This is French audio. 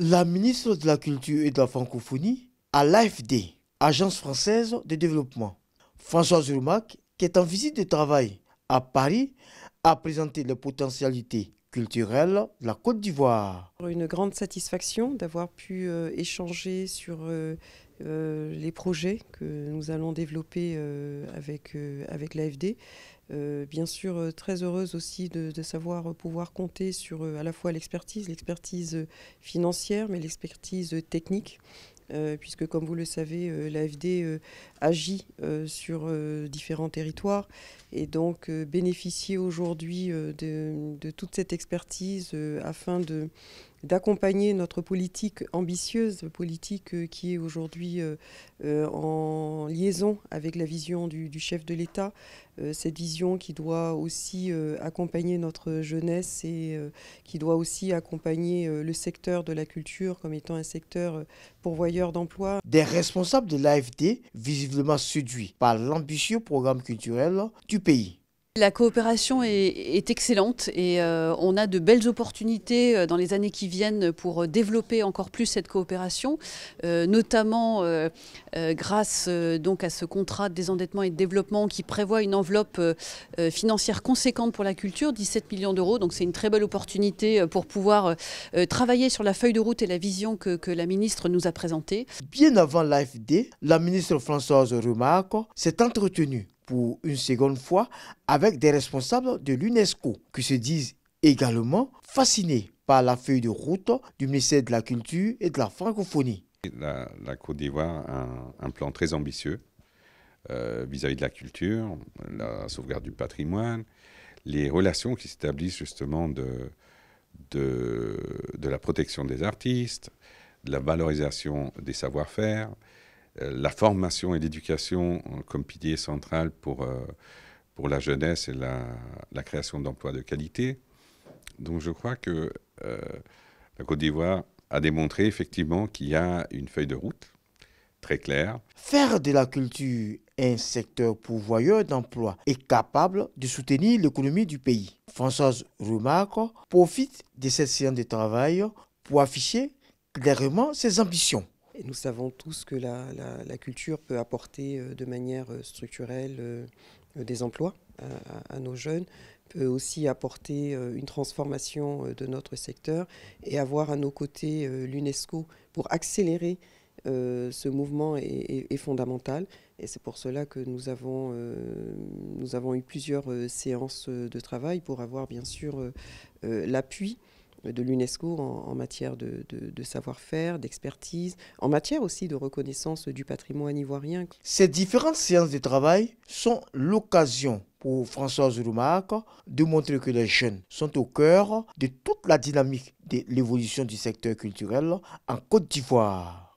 La ministre de la Culture et de la Francophonie à l'AFD, Agence française de développement, Françoise Roumac, qui est en visite de travail à Paris, a présenté les potentialités culturelle la Côte d'Ivoire. Une grande satisfaction d'avoir pu euh, échanger sur euh, euh, les projets que nous allons développer avec, avec l'AFD. bien sûr, très heureuse aussi de, de savoir pouvoir compter sur à la fois l'expertise, l'expertise financière, mais l'expertise technique euh, puisque comme vous le savez, euh, l'AFD euh, agit sur différents territoires et donc bénéficier aujourd'hui de, de, toute cette expertise afin de d'accompagner notre politique ambitieuse, politique euh, qui est aujourd'hui euh, euh, en liaison avec la vision du, chef de l'État, cette vision qui doit aussi accompagner notre jeunesse et qui doit aussi accompagner le secteur de la culture comme étant un secteur pourvoyeur d'emplois. Des responsables de l'AFD visiblement séduits par l'ambitieux programme culturel du pays. La coopération est, excellente et euh, on a de belles opportunités euh, dans les années qui viennent pour développer encore plus cette coopération, euh, notamment grâce donc à ce contrat de désendettement et de développement qui prévoit une enveloppe financière conséquente pour la culture, 17 millions d'euros. Donc c'est une très belle opportunité pour pouvoir travailler sur la feuille de route et la vision que, la ministre nous a présentée. Bien avant l'AFD, la ministre Françoise Remarque s'est entretenue pour une seconde fois avec des responsables de l'UNESCO qui se disent également fascinés par la feuille de route du ministère de la Culture et de la Francophonie. La, Côte d'Ivoire a un, plan très ambitieux euh, vis-à-vis de la culture, la sauvegarde du patrimoine, les relations qui s'établissent justement de, la protection des artistes, de la valorisation des savoir-faire, euh, la formation et l'éducation euh, comme pilier central pour, euh, pour la jeunesse et la, création d'emplois de qualité. Donc je crois que la Côte d'Ivoire a démontré effectivement qu'il y a une feuille de route très claire. Faire de la culture un secteur pourvoyeur d'emplois et capable de soutenir l'économie du pays. Françoise Remarque profite de cette séance de travail pour afficher clairement ses ambitions nous savons tous que la, culture peut apporter euh, de manière euh, structurelle euh, des emplois à, nos jeunes, peut aussi apporter une transformation de notre secteur et avoir à nos côtés l'UNESCO pour accélérer ce mouvement est, fondamental et c'est pour cela que nous avons, eu plusieurs séances de travail pour avoir bien sûr l'appui euh, de l'UNESCO en, matière de, savoir-faire, d'expertise, en matière aussi de reconnaissance du patrimoine ivoirien. Ces différentes séances de travail sont l'occasion pour Françoise Roumarc de montrer que les jeunes sont au cœur de toute la dynamique de l'évolution du secteur culturel en Côte d'Ivoire.